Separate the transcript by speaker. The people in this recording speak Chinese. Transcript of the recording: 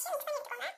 Speaker 1: 请你这个的狗粮。